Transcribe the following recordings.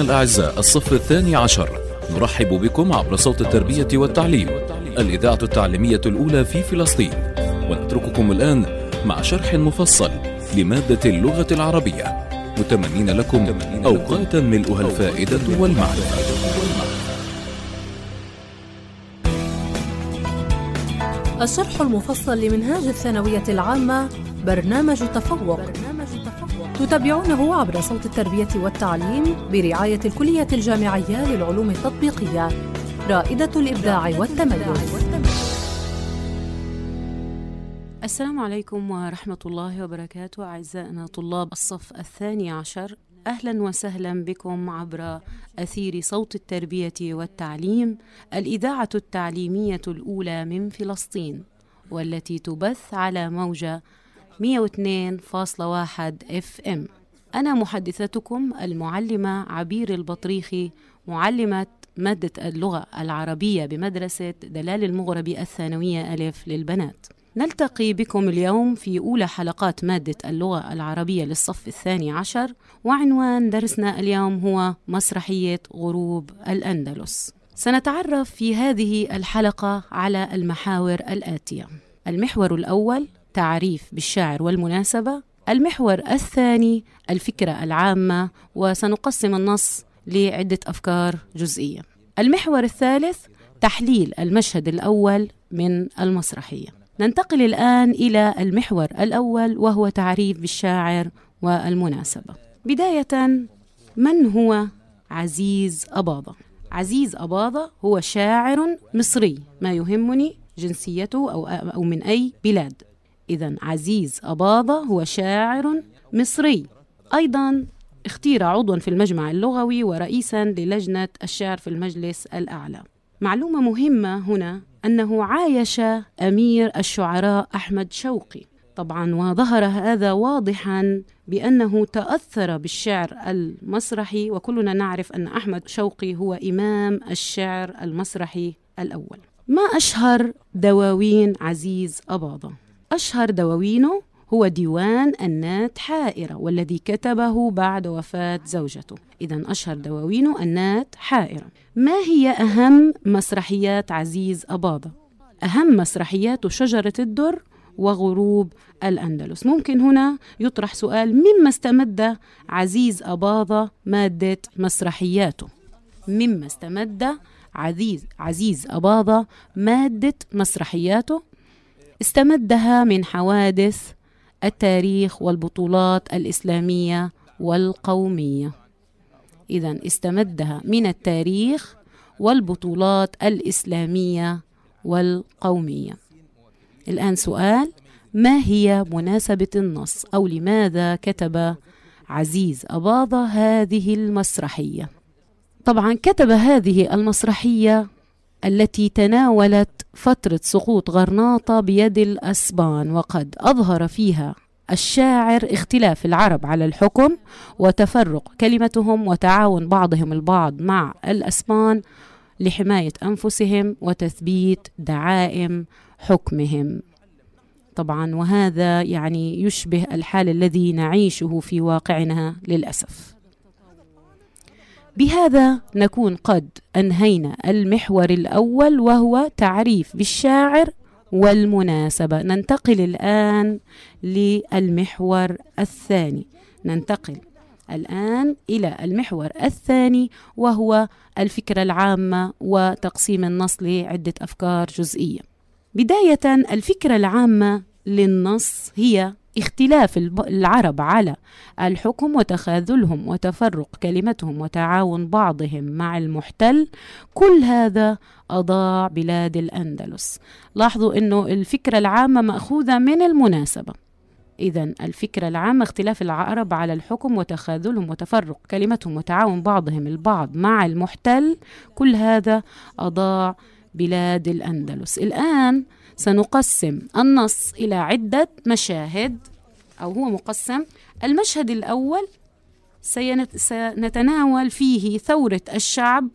الأعزاء الصف الثاني عشر نرحب بكم عبر صوت التربية والتعليم الإذاعة التعليمية الأولى في فلسطين ونترككم الآن مع شرح مفصل لمادة اللغة العربية متمنين لكم أوقاتا ملؤها الفائدة والمعرفة الشرح المفصل لمنهاج الثانوية العامة برنامج تفوق برنامج تتابعونه عبر صوت التربية والتعليم برعاية الكلية الجامعية للعلوم التطبيقية رائدة الإبداع والتميز السلام عليكم ورحمة الله وبركاته أعزائنا طلاب الصف الثاني عشر أهلا وسهلا بكم عبر أثير صوت التربية والتعليم الإذاعة التعليمية الأولى من فلسطين والتي تبث على موجة 102.1 اف ام أنا محدثتكم المعلمة عبير البطريخي معلمة مادة اللغة العربية بمدرسة دلال المغربي الثانوية ألف للبنات نلتقي بكم اليوم في أولى حلقات مادة اللغة العربية للصف الثاني عشر وعنوان درسنا اليوم هو مسرحية غروب الأندلس سنتعرف في هذه الحلقة على المحاور الآتية المحور الأول تعريف بالشاعر والمناسبة المحور الثاني الفكرة العامة وسنقسم النص لعدة أفكار جزئية المحور الثالث تحليل المشهد الأول من المسرحية ننتقل الآن إلى المحور الأول وهو تعريف بالشاعر والمناسبة بداية من هو عزيز أباضة؟ عزيز أباضة هو شاعر مصري ما يهمني جنسيته أو من أي بلاد إذا عزيز أباضة هو شاعر مصري أيضا اختير عضوا في المجمع اللغوي ورئيسا للجنة الشعر في المجلس الأعلى معلومة مهمة هنا أنه عايش أمير الشعراء أحمد شوقي طبعا وظهر هذا واضحا بأنه تأثر بالشعر المسرحي وكلنا نعرف أن أحمد شوقي هو إمام الشعر المسرحي الأول ما أشهر دواوين عزيز أباضة أشهر دواوينه هو ديوان النات حائرة والذي كتبه بعد وفاة زوجته إذا أشهر دواوينه النات حائرة ما هي أهم مسرحيات عزيز أباضة؟ أهم مسرحيات شجرة الدر وغروب الأندلس ممكن هنا يطرح سؤال مما استمد عزيز أباضة مادة مسرحياته مما استمد عزيز عزيز أباضة مادة مسرحياته استمدها من حوادث التاريخ والبطولات الإسلامية والقومية إذا استمدها من التاريخ والبطولات الإسلامية والقومية الآن سؤال ما هي مناسبة النص أو لماذا كتب عزيز أباضة هذه المسرحية؟ طبعا كتب هذه المسرحية التي تناولت فترة سقوط غرناطة بيد الأسبان وقد أظهر فيها الشاعر اختلاف العرب على الحكم وتفرق كلمتهم وتعاون بعضهم البعض مع الأسبان لحماية أنفسهم وتثبيت دعائم حكمهم طبعا وهذا يعني يشبه الحال الذي نعيشه في واقعنا للأسف بهذا نكون قد أنهينا المحور الأول وهو تعريف بالشاعر والمناسبة ننتقل الآن للمحور الثاني ننتقل الآن إلى المحور الثاني وهو الفكرة العامة وتقسيم النص لعدة أفكار جزئية بداية الفكرة العامة للنص هي اختلاف العرب على الحكم وتخاذلهم وتفرق كلمتهم وتعاون بعضهم مع المحتل كل هذا أضاع بلاد الأندلس لاحظوا أنه الفكرة العامة مأخوذة من المناسبة إذا الفكرة العامة اختلاف العرب على الحكم وتخاذلهم وتفرق كلمتهم وتعاون بعضهم البعض مع المحتل كل هذا أضاع بلاد الأندلس الآن سنقسم النص إلى عدة مشاهد أو هو مقسم المشهد الأول سنتناول فيه ثورة الشعب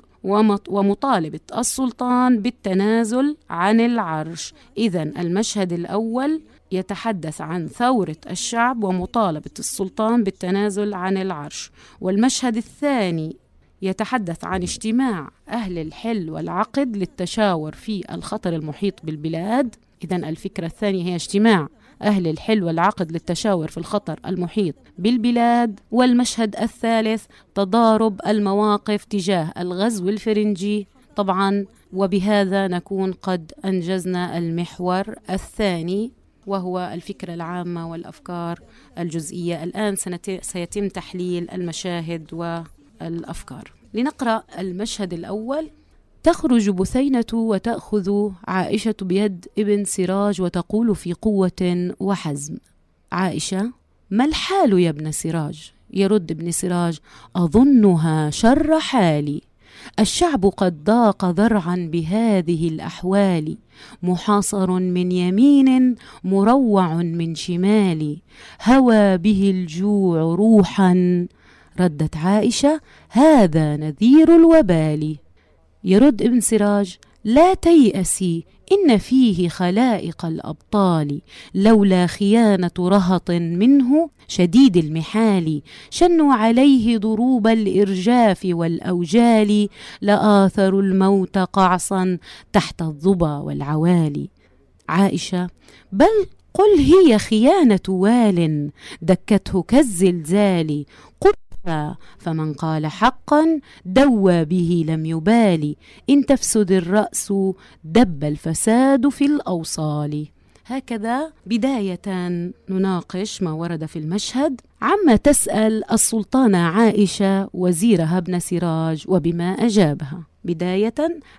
ومطالبة السلطان بالتنازل عن العرش إذا المشهد الأول يتحدث عن ثورة الشعب ومطالبة السلطان بالتنازل عن العرش والمشهد الثاني يتحدث عن اجتماع أهل الحل والعقد للتشاور في الخطر المحيط بالبلاد إذا الفكرة الثانية هي اجتماع أهل الحل والعقد للتشاور في الخطر المحيط بالبلاد والمشهد الثالث تضارب المواقف تجاه الغزو الفرنجي طبعا وبهذا نكون قد أنجزنا المحور الثاني وهو الفكرة العامة والأفكار الجزئية الآن سيتم تحليل المشاهد والأفكار لنقرأ المشهد الأول تخرج بثينة وتأخذ عائشة بيد ابن سراج وتقول في قوة وحزم: عائشة ما الحال يا ابن سراج؟ يرد ابن سراج: أظنها شر حالي. الشعب قد ضاق ذرعا بهذه الاحوال محاصر من يمين مروع من شمال هوى به الجوع روحا ردت عائشه هذا نذير الوبال يرد ابن سراج لا تيأسي إن فيه خلائق الأبطال لولا خيانة رهط منه شديد المحال شنوا عليه ضروب الإرجاف والأوجال لآثروا الموت قعصا تحت الظبا والعوالي عائشة بل قل هي خيانة وال دكته كالزلزال قل فمن قال حقا دوى به لم يبالي إن تفسد الرأس دب الفساد في الأوصال هكذا بداية نناقش ما ورد في المشهد عما تسأل السلطانة عائشة وزيرها ابن سراج وبما أجابها بداية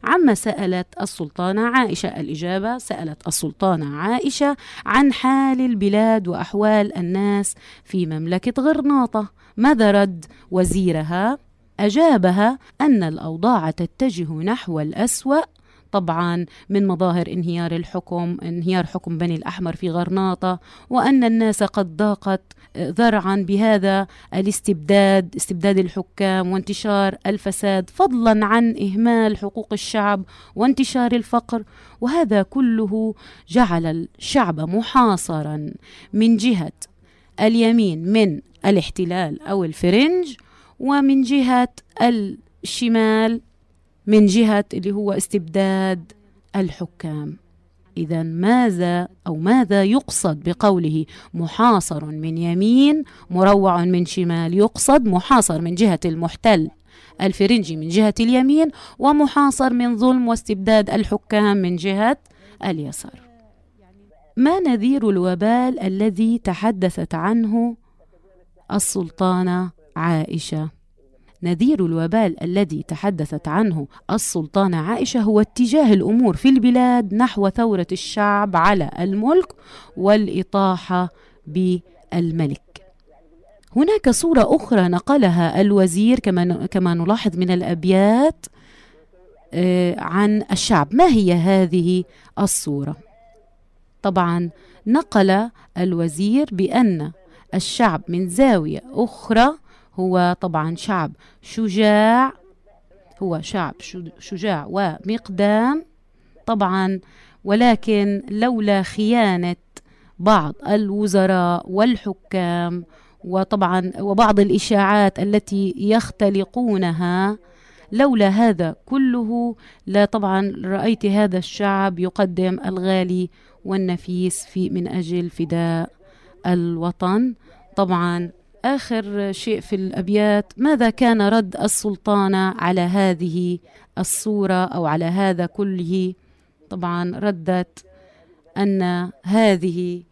عما سألت السلطانة عائشة الإجابة سألت السلطانة عائشة عن حال البلاد وأحوال الناس في مملكة غرناطة ماذا رد وزيرها أجابها أن الأوضاع تتجه نحو الأسوأ طبعا من مظاهر انهيار الحكم انهيار حكم بني الأحمر في غرناطة وأن الناس قد ضاقت آه، ذرعا بهذا الاستبداد استبداد الحكام وانتشار الفساد فضلا عن إهمال حقوق الشعب وانتشار الفقر وهذا كله جعل الشعب محاصرا من جهة اليمين من الاحتلال أو الفرنج ومن جهة الشمال من جهة اللي هو استبداد الحكام إذا ماذا أو ماذا يقصد بقوله محاصر من يمين مروع من شمال يقصد محاصر من جهة المحتل الفرنجي من جهة اليمين ومحاصر من ظلم واستبداد الحكام من جهة اليسار ما نذير الوبال الذي تحدثت عنه السلطانة عائشة نذير الوبال الذي تحدثت عنه السلطانة عائشة هو اتجاه الأمور في البلاد نحو ثورة الشعب على الملك والإطاحة بالملك هناك صورة أخرى نقلها الوزير كما كما نلاحظ من الأبيات آه، عن الشعب ما هي هذه الصورة طبعا نقل الوزير بأن الشعب من زاوية أخرى هو طبعا شعب شجاع هو شعب شجاع ومقدام طبعا ولكن لولا خيانة بعض الوزراء والحكام وطبعا وبعض الإشاعات التي يختلقونها لولا هذا كله لا طبعا رأيت هذا الشعب يقدم الغالي والنفيس في من أجل فداء الوطن طبعا آخر شيء في الأبيات ماذا كان رد السلطانة على هذه الصورة أو على هذا كله طبعا ردت أن هذه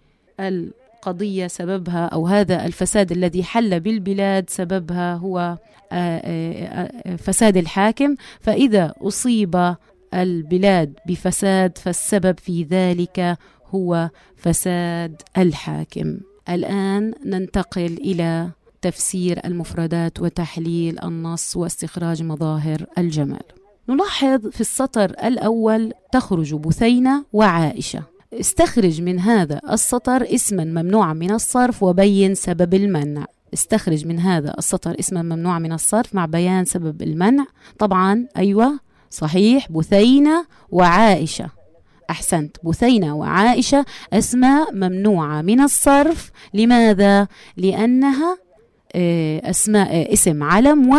القضية سببها أو هذا الفساد الذي حل بالبلاد سببها هو آه، آه، آه، فساد الحاكم فإذا أصيب البلاد بفساد فالسبب في ذلك هو فساد الحاكم الآن ننتقل إلى تفسير المفردات وتحليل النص واستخراج مظاهر الجمال نلاحظ في السطر الأول تخرج بثينة وعائشة استخرج من هذا السطر اسما ممنوعا من الصرف وبين سبب المنع استخرج من هذا السطر اسما ممنوعا من الصرف مع بيان سبب المنع طبعا أيوة صحيح بثينة وعائشة أحسنت بثينة وعائشة أسماء ممنوعة من الصرف لماذا؟ لأنها آه، أسماء آه، اسم علم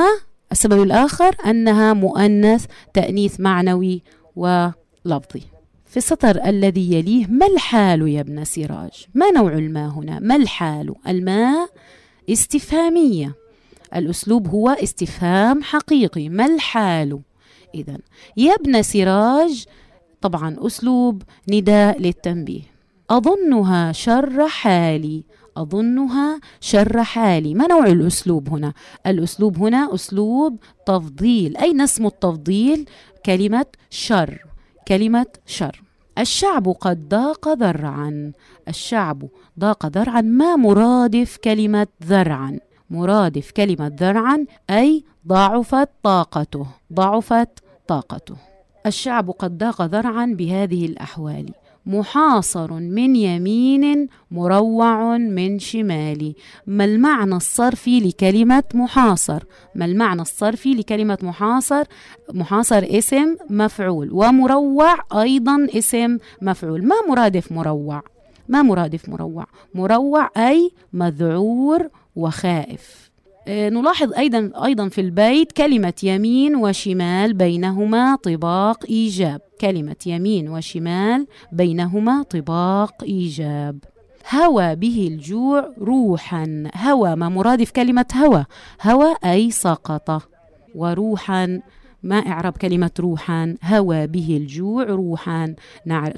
والسبب الآخر أنها مؤنث تأنيث معنوي ولفظي في السطر الذي يليه ما الحال يا ابن سراج ما نوع الماء هنا ما الحال الماء استفهامية الأسلوب هو استفهام حقيقي ما الحال إذا يا ابن سراج طبعا أسلوب نداء للتنبيه أظنها شر حالي أظنها شر حالي ما نوع الأسلوب هنا؟ الأسلوب هنا أسلوب تفضيل أين اسم التفضيل؟ كلمة شر كلمة شر الشعب قد ضاق ذرعا الشعب ضاق ذرعا ما مرادف كلمة ذرعا مرادف كلمة ذرعا أي ضعفت طاقته ضعفت طاقته الشعب قد ضاق ذرعا بهذه الأحوال محاصر من يمين مروع من شمال ما المعنى الصرفي لكلمة محاصر ما المعنى الصرفي لكلمة محاصر محاصر اسم مفعول ومروع أيضا اسم مفعول ما مرادف مروع ما مرادف مروع مروع أي مذعور وخائف آه، نلاحظ أيضا أيضا في البيت كلمة يمين وشمال بينهما طباق إيجاب كلمة يمين وشمال بينهما طباق إيجاب هوى به الجوع روحا هوى ما مرادف كلمة هوى هوى أي سقط وروحا ما إعراب كلمة روحا هوى به الجوع روحا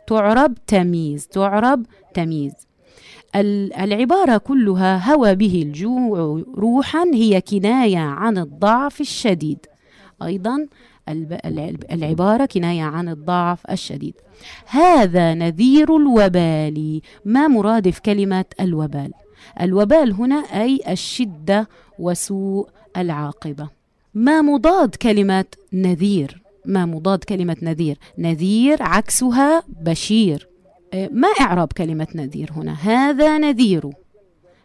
تعرب تمييز تعرب تمييز العبارة كلها هوى به الجوع روحا هي كناية عن الضعف الشديد أيضا العبارة كناية عن الضعف الشديد هذا نذير الوبال ما مرادف كلمة الوبال الوبال هنا أي الشدة وسوء العاقبة ما مضاد كلمة نذير ما مضاد كلمة نذير نذير عكسها بشير آه، ما إعراب كلمة نذير هنا هذا نذير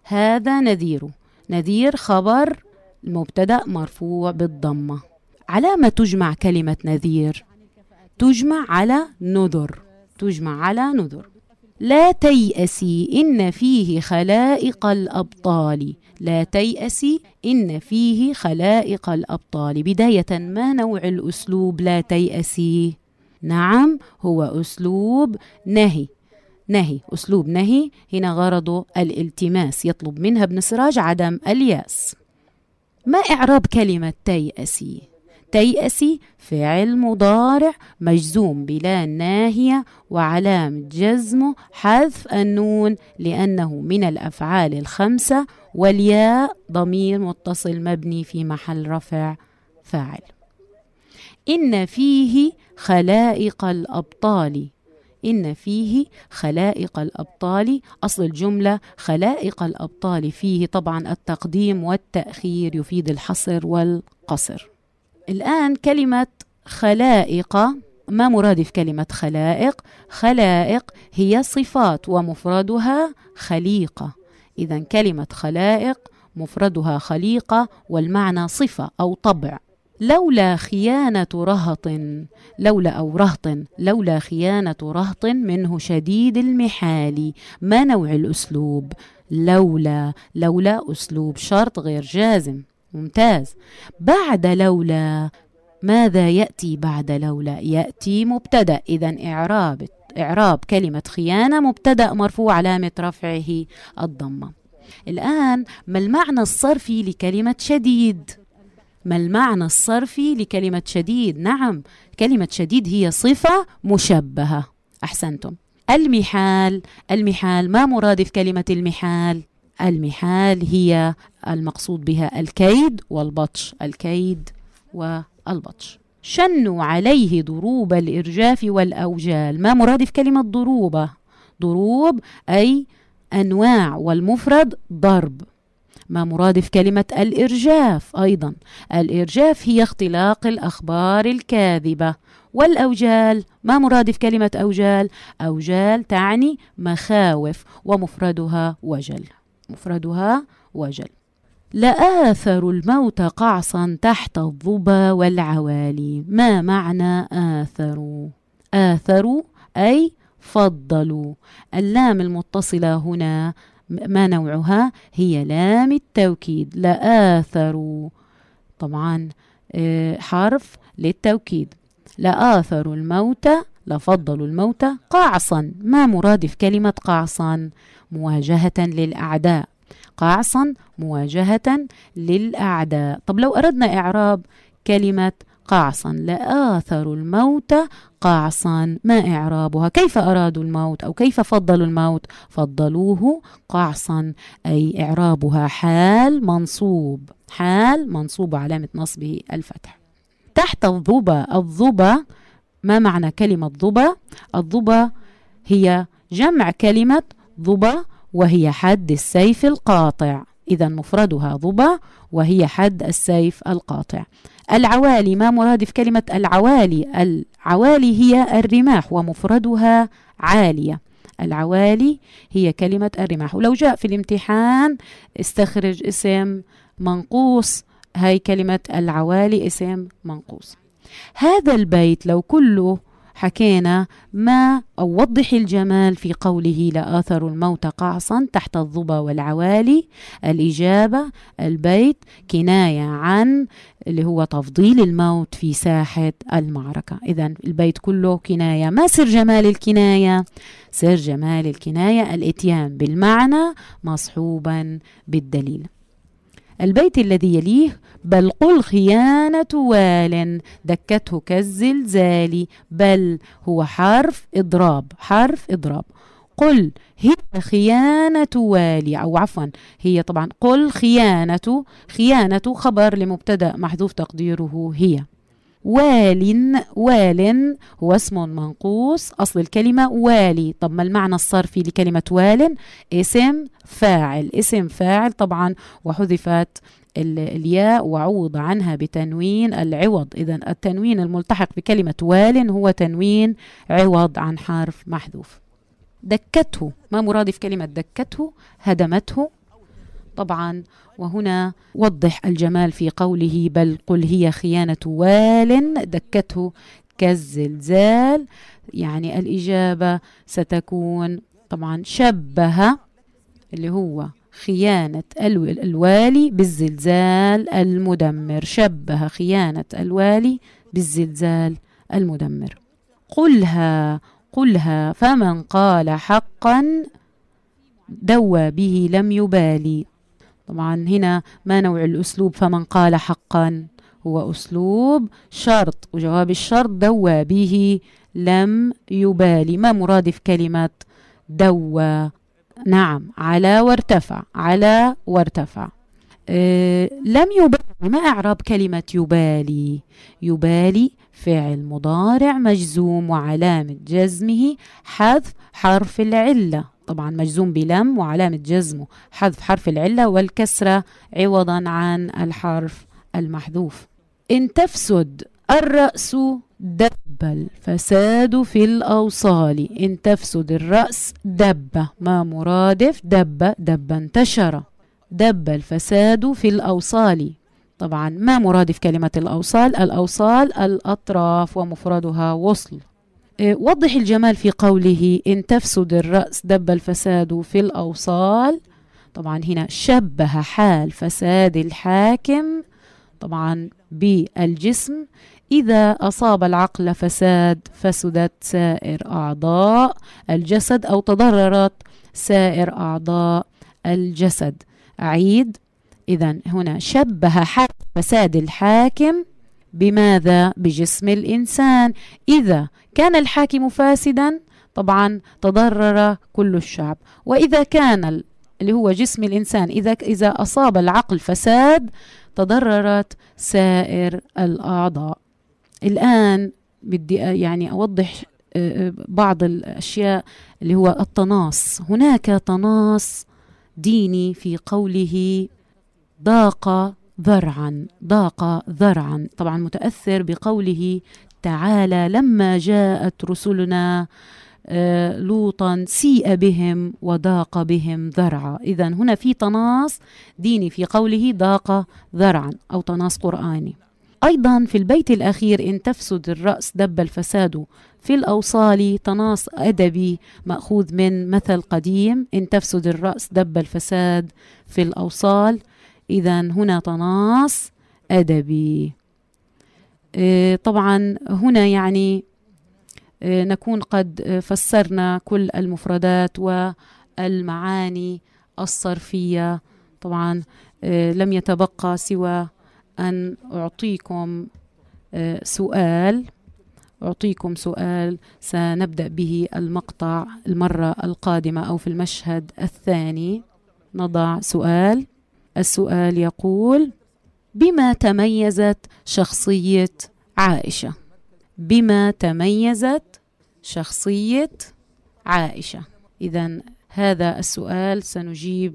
هذا نذير نذير خبر المبتدأ مرفوع بالضمة على ما تجمع كلمة نذير تجمع على نذر تجمع على نذر لا تيأسي إن فيه خلائق الأبطال لا تيأسي إن فيه خلائق الأبطال بداية ما نوع الأسلوب لا تيأسي نعم هو أسلوب نهي نهي أسلوب نهي هنا غرضه الالتماس يطلب منها ابن سراج عدم الياس ما إعراب كلمة تيأسي تيأسي فعل مضارع مجزوم بلا ناهية وعلامة جزمه حذف النون لأنه من الأفعال الخمسة والياء ضمير متصل مبني في محل رفع فاعل إن فيه خلائق الأبطال إن فيه خلائق الأبطال أصل الجملة خلائق الأبطال فيه طبعا التقديم والتأخير يفيد الحصر والقصر الآن كلمة خلائق ما مرادف كلمة خلائق؟ خلائق هي صفات ومفردها خليقة إذا كلمة خلائق مفردها خليقة والمعنى صفة أو طبع لولا خيانة رهط لولا أو رهط لولا خيانة رهط منه شديد المحال ما نوع الأسلوب لولا لولا أسلوب شرط غير جازم ممتاز بعد لولا ماذا يأتي بعد لولا يأتي مبتدأ إذا إعراب إعراب كلمة خيانة مبتدأ مرفوع علامة رفعه الضمة الآن ما المعنى الصرفي لكلمة شديد ما المعنى الصرفي لكلمة شديد نعم كلمة شديد هي صفة مشبهة أحسنتم المحال المحال ما مرادف كلمة المحال المحال هي المقصود بها الكيد والبطش الكيد والبطش شنوا عليه ضروب الإرجاف والأوجال ما مرادف كلمة ضروبة ضروب أي أنواع والمفرد ضرب ما مرادف كلمة الإرجاف أيضا الإرجاف هي اختلاق الأخبار الكاذبة والأوجال ما مرادف كلمة أوجال أوجال تعني مخاوف ومفردها وجل مفردها وجل لآثر الموت قعصا تحت الظبا والعوالي ما معنى آثروا آثروا أي فضلوا اللام المتصلة هنا ما نوعها هي لام التوكيد لآثروا طبعا آه، حرف للتوكيد لآثروا الموت لفضلوا الموت قعصا ما مرادف كلمة قعصا مواجهة للأعداء قعصا مواجهة للأعداء طب لو أردنا إعراب كلمة قعصا لآثروا الموت قعصا ما إعرابها كيف أرادوا الموت أو كيف فضلوا الموت فضلوه قعصا أي إعرابها حال منصوب حال منصوب علامة نصبه الفتح تحت الظبى الظبى ما معنى كلمة ظبى الظبى هي جمع كلمة ظبى وهي حد السيف القاطع إذا مفردها ضبع وهي حد السيف القاطع العوالي ما مرادف كلمة العوالي العوالي هي الرماح ومفردها عالية العوالي هي كلمة الرماح ولو جاء في الامتحان استخرج اسم منقوص هاي كلمة العوالي اسم منقوص هذا البيت لو كله حكينا ما أو الجمال في قوله لآثر الموت قعصا تحت الظبا والعوالي الإجابة البيت كناية عن اللي هو تفضيل الموت في ساحة المعركة إذا البيت كله كناية ما سر جمال الكناية؟ سر جمال الكناية الإتيان بالمعنى مصحوبا بالدليل البيت الذي يليه بل قل خيانة وال دكته كالزلزال بل هو حرف إضراب حرف إضراب قل هي خيانة والي أو عفوا هي طبعا قل خيانة خيانة خبر لمبتدأ محذوف تقديره هي وال وال هو اسم منقوص أصل الكلمة والي طب ما المعنى الصرفي لكلمة وال اسم فاعل اسم فاعل طبعا وحذفت الياء وعوض عنها بتنوين العوض إذا التنوين الملتحق بكلمة وال هو تنوين عوض عن حرف محذوف دكته ما مرادف كلمة دكته هدمته طبعا وهنا وضح الجمال في قوله بل قل هي خيانة وال دكته كالزلزال يعني الإجابة ستكون طبعا شبه اللي هو خيانة الوالي بالزلزال المدمر شبه خيانة الوالي بالزلزال المدمر قلها قلها فمن قال حقا دوى به لم يبالي طبعا هنا ما نوع الأسلوب فمن قال حقا هو أسلوب شرط وجواب الشرط دوى به لم يبالي ما مرادف كلمة دوى نعم على وارتفع على وارتفع أه لم يبالي ما أعراب كلمة يبالي يبالي فعل مضارع مجزوم وعلامة جزمه حذف حرف العلة طبعا مجزوم بلم وعلامة جزمه حذف حرف العلة والكسرة عوضا عن الحرف المحذوف إن تفسد الرأس دبل فساد في الأوصال إن تفسد الرأس دب ما مرادف دب دب انتشر دب الفساد في الأوصال طبعا ما مرادف كلمة الأوصال الأوصال الأطراف ومفردها وصل آه، وضح الجمال في قوله إن تفسد الرأس دب الفساد في الأوصال طبعا هنا شبه حال فساد الحاكم طبعا بالجسم إذا أصاب العقل فساد فسدت سائر أعضاء الجسد أو تضررت سائر أعضاء الجسد أعيد إذا هنا شبه حال فساد الحاكم بماذا؟ بجسم الإنسان إذا كان الحاكم فاسدا طبعا تضرر كل الشعب وإذا كان اللي هو جسم الإنسان إذا, إذا أصاب العقل فساد تضررت سائر الأعضاء الآن بدي يعني أوضح آه، آه، بعض الأشياء اللي هو التناص هناك تناص ديني في قوله ضاق ذرعا ضاق ذرعا طبعا متأثر بقوله تعالى لما جاءت رسلنا آه، لوطا سيء بهم وضاق بهم ذرعا إذا هنا في تناص ديني في قوله ضاق ذرعا أو تناص قرآني أيضا في البيت الأخير إن تفسد الرأس دب الفساد في الأوصال تناص أدبي مأخوذ من مثل قديم إن تفسد الرأس دب الفساد في الأوصال إذا هنا تناص أدبي آه، طبعا هنا يعني آه، نكون قد فسرنا كل المفردات والمعاني الصرفية طبعا آه، لم يتبقى سوى أن أعطيكم سؤال أعطيكم سؤال سنبدأ به المقطع المرة القادمة أو في المشهد الثاني نضع سؤال السؤال يقول بما تميزت شخصية عائشة بما تميزت شخصية عائشة إذا هذا السؤال سنجيب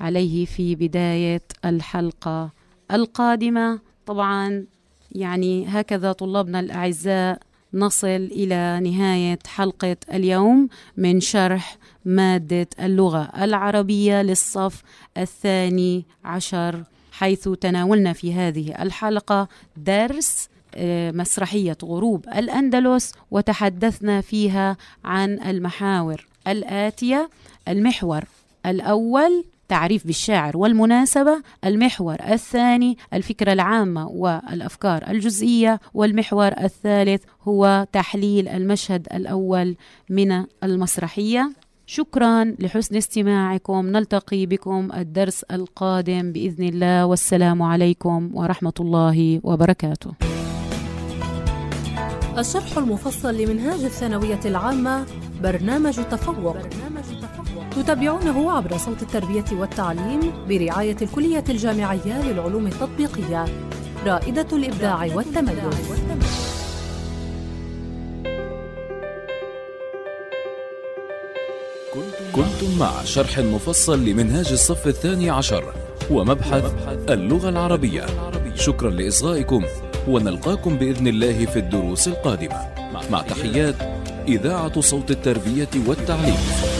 عليه في بداية الحلقة القادمة طبعا يعني هكذا طلابنا الأعزاء نصل إلى نهاية حلقة اليوم من شرح مادة اللغة العربية للصف الثاني عشر حيث تناولنا في هذه الحلقة درس آه، مسرحية غروب الأندلس وتحدثنا فيها عن المحاور الآتية المحور الأول تعريف بالشاعر والمناسبة المحور الثاني الفكرة العامة والأفكار الجزئية والمحور الثالث هو تحليل المشهد الأول من المسرحية شكرا لحسن استماعكم نلتقي بكم الدرس القادم باذن الله والسلام عليكم ورحمه الله وبركاته. الشرح المفصل لمنهاج الثانويه العامه برنامج تفوق, برنامج تتابعونه عبر صوت التربية والتعليم برعاية الكلية الجامعية للعلوم التطبيقية رائدة الإبداع والتميز كنتم مع شرح مفصل لمنهاج الصف الثاني عشر ومبحث اللغة العربية شكرا لإصغائكم ونلقاكم بإذن الله في الدروس القادمة مع تحيات إذاعة صوت التربية والتعليم